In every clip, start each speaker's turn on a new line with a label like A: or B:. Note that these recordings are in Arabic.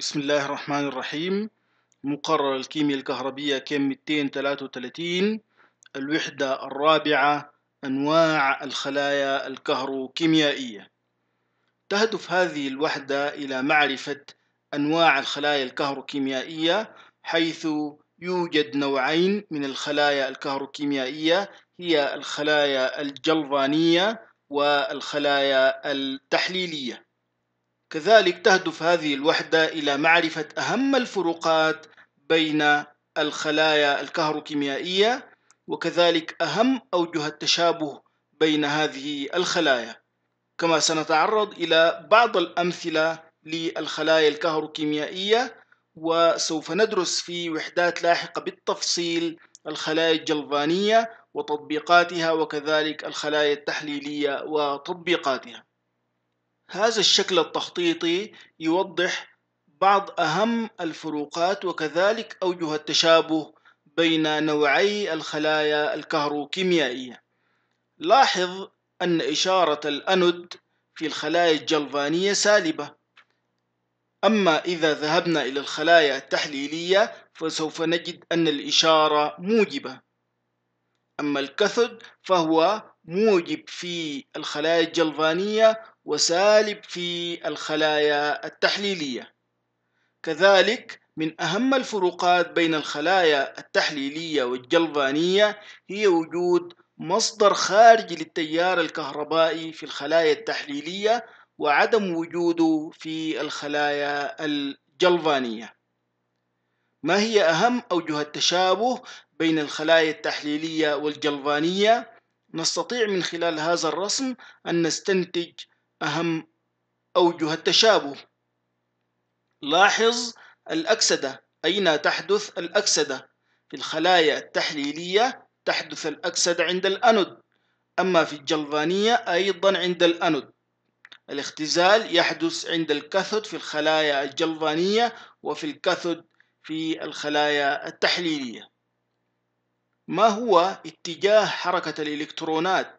A: بسم الله الرحمن الرحيم مقرر الكيمياء الكهربية كم 233 الوحدة الرابعة أنواع الخلايا الكهروكيميائية تهدف هذه الوحدة إلى معرفة أنواع الخلايا الكهروكيميائية حيث يوجد نوعين من الخلايا الكهروكيميائية هي الخلايا الجلفانية والخلايا التحليلية كذلك تهدف هذه الوحدة إلى معرفة أهم الفروقات بين الخلايا الكهروكيميائية وكذلك أهم أوجه التشابه بين هذه الخلايا كما سنتعرض إلى بعض الأمثلة للخلايا الكهروكيميائية وسوف ندرس في وحدات لاحقة بالتفصيل الخلايا الجلفانية وتطبيقاتها وكذلك الخلايا التحليلية وتطبيقاتها هذا الشكل التخطيطي يوضح بعض أهم الفروقات وكذلك أوجه التشابه بين نوعي الخلايا الكهروكيميائية لاحظ أن إشارة الأنود في الخلايا الجلفانية سالبة أما إذا ذهبنا إلى الخلايا التحليلية فسوف نجد أن الإشارة موجبة أما الكاثود فهو موجب في الخلايا الجلفانية وسالب في الخلايا التحليلية كذلك من أهم الفروقات بين الخلايا التحليلية والجلفانية هي وجود مصدر خارجي للتيار الكهربائي في الخلايا التحليلية وعدم وجوده في الخلايا الجلفانية ما هي أهم أوجه التشابه بين الخلايا التحليلية والجلفانية؟ نستطيع من خلال هذا الرسم أن نستنتج أهم أوجه التشابه لاحظ الأكسدة أين تحدث الأكسدة في الخلايا التحليلية تحدث الأكسدة عند الأنود أما في الجلفانية أيضا عند الأنود الاختزال يحدث عند الكاثود في الخلايا الجلفانية وفي الكاثود في الخلايا التحليلية ما هو اتجاه حركة الإلكترونات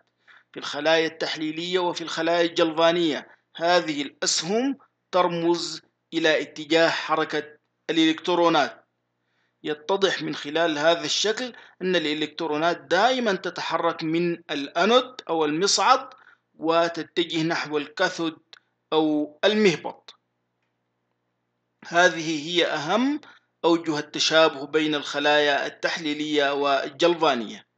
A: في الخلايا التحليلية وفي الخلايا الجلفانية هذه الأسهم ترمز إلى اتجاه حركة الإلكترونات يتضح من خلال هذا الشكل أن الإلكترونات دائما تتحرك من الأنود أو المصعد وتتجه نحو الكاثود أو المهبط هذه هي أهم أوجه التشابه بين الخلايا التحليلية والجلفانية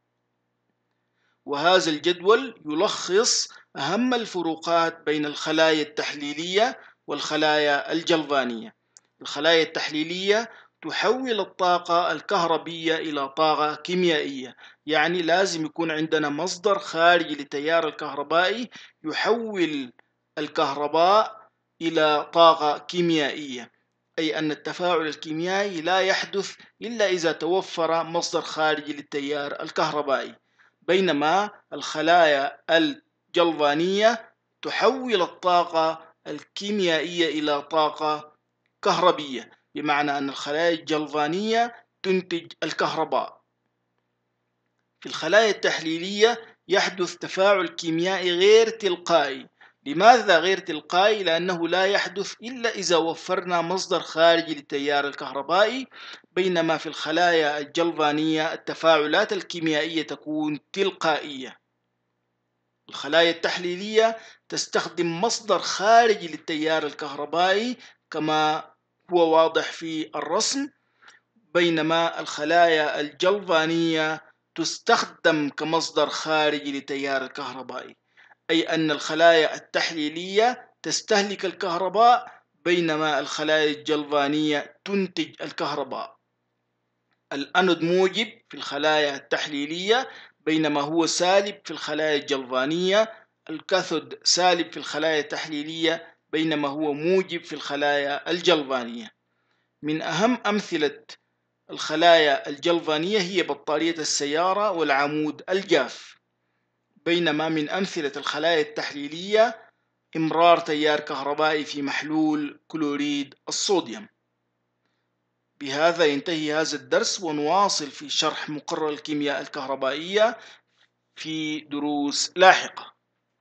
A: وهذا الجدول يلخص أهم الفروقات بين الخلايا التحليلية والخلايا الجلفانية الخلايا التحليلية تحول الطاقة الكهربية إلى طاقة كيميائية يعني لازم يكون عندنا مصدر خارجي للتيار الكهربائي يحول الكهرباء إلى طاقة كيميائية أي أن التفاعل الكيميائي لا يحدث إلا إذا توفر مصدر خارجي للتيار الكهربائي بينما الخلايا الجلظانية تحول الطاقة الكيميائية إلى طاقة كهربية بمعنى أن الخلايا الجلظانية تنتج الكهرباء في الخلايا التحليلية يحدث تفاعل كيميائي غير تلقائي لماذا غير تلقائي؟ لأنه لا يحدث إلا إذا وفرنا مصدر خارجي للتيار الكهربائي بينما في الخلايا الجلفانية التفاعلات الكيميائية تكون تلقائية الخلايا التحليلية تستخدم مصدر خارجي للتيار الكهربائي كما هو واضح في الرسم بينما الخلايا الجلفانية تستخدم كمصدر خارجي للتيار الكهربائي أي أن الخلايا التحليلية تستهلك الكهرباء بينما الخلايا الجلفانية تنتج الكهرباء الأنود موجب في الخلايا التحليلية بينما هو سالب في الخلايا الجلفانية الكاثود سالب في الخلايا التحليلية بينما هو موجب في الخلايا الجلفانية من أهم أمثلة الخلايا الجلفانية هي بطارية السيارة والعمود الجاف بينما من أمثلة الخلايا التحليلية إمرار تيار كهربائي في محلول كلوريد الصوديوم بهذا ينتهي هذا الدرس ونواصل في شرح مقرر الكيمياء الكهربائية في دروس لاحقة